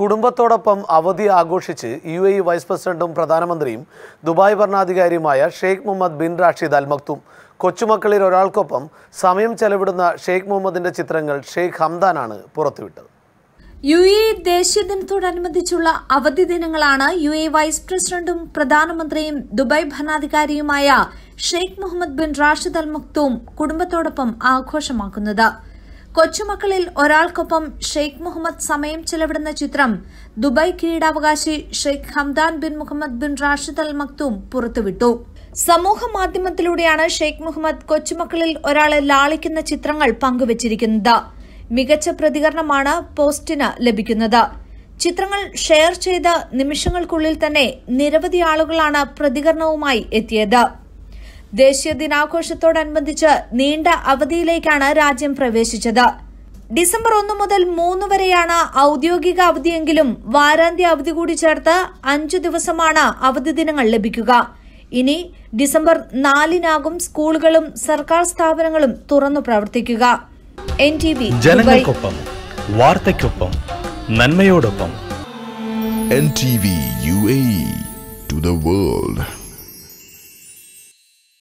കുടുംബത്തോടൊപ്പം അവധി ആഘോഷിച്ച് യു എ വൈസ് പ്രസിഡന്റും പ്രധാനമന്ത്രിയും ദുബായ് ഭരണാധികാരിയുമായ Sheikh Mohammed bin Rashid Al Maktoum കൊച്ചുമക്കളിൽ ഒരാൾക്കൊപ്പം സമയം ചെലവിടുന്ന ഷെയ്ഖ് മുഹമ്മദിന്റെ ചിത്രങ്ങൾ ഷെയ്ഖ് ഹംദാനാണ് പുറത്തുവിട്ടത് യു എ ദേശീയ ദിനത്തോടനുബന്ധിച്ചുള്ള അവധി ദിനങ്ങളാണ് യു എ വൈസ് പ്രസിഡന്റും പ്രധാനമന്ത്രിയും ദുബായ് ഭരണാധികാരിയുമായ Sheikh Mohammed bin Rashid Al Maktoum കുടുംബത്തോടൊപ്പം ആഘോഷമാക്കുന്നത് കൊച്ചുമക്കളിൽ ഒരാൾക്കൊപ്പം ഷെയ്ഖ് മുഹമ്മദ് സമയം ചെലവിടുന്ന ചിത്രം ദുബായ് കിരീടാവകാശി Sheikh Hamdan bin Mohammed bin Rashid Al Maktoum പുറത്തുവിട്ടു സമൂഹ മാധ്യമത്തിലൂടെയാണ് ഷെയ്ഖ് മുഹമ്മദ് കൊച്ചുമക്കളിൽ ഒരാളെ ലാളിക്കുന്ന ചിത്രങ്ങൾ പങ്കുവച്ചിരിക്കുന്നത് മികച്ച പ്രതികരണമാണ് പോസ്റ്റിന് ലഭിക്കുന്നത് ചിത്രങ്ങൾ ഷെയർ ചെയ്ത നിമിഷങ്ങൾക്കുള്ളിൽ തന്നെ നിരവധി ആളുകളാണ് പ്രതികരണവുമായി എത്തിയത് ദേശീയ ദിനാഘോഷത്തോടനുബന്ധിച്ച് നീണ്ട അവധിയിലേക്കാണ് രാജ്യം പ്രവേശിച്ചത് ഡിസംബർ ഒന്നു മുതൽ മൂന്ന് വരെയാണ് ഔദ്യോഗിക അവധിയെങ്കിലും വാരാന്ത്യ അവധി കൂടി ചേർത്ത് അഞ്ചു ദിവസമാണ് അവധി ദിനങ്ങൾ ലഭിക്കുക ഇനി ഡിസംബർ നാലിനാകും സ്കൂളുകളും സർക്കാർ സ്ഥാപനങ്ങളും തുറന്നു പ്രവർത്തിക്കുക എൻ ടി വി ജനങ്ങൾക്കൊപ്പം വാർത്തയ്ക്കൊപ്പം നന്മയോടൊപ്പം N T V U A to the world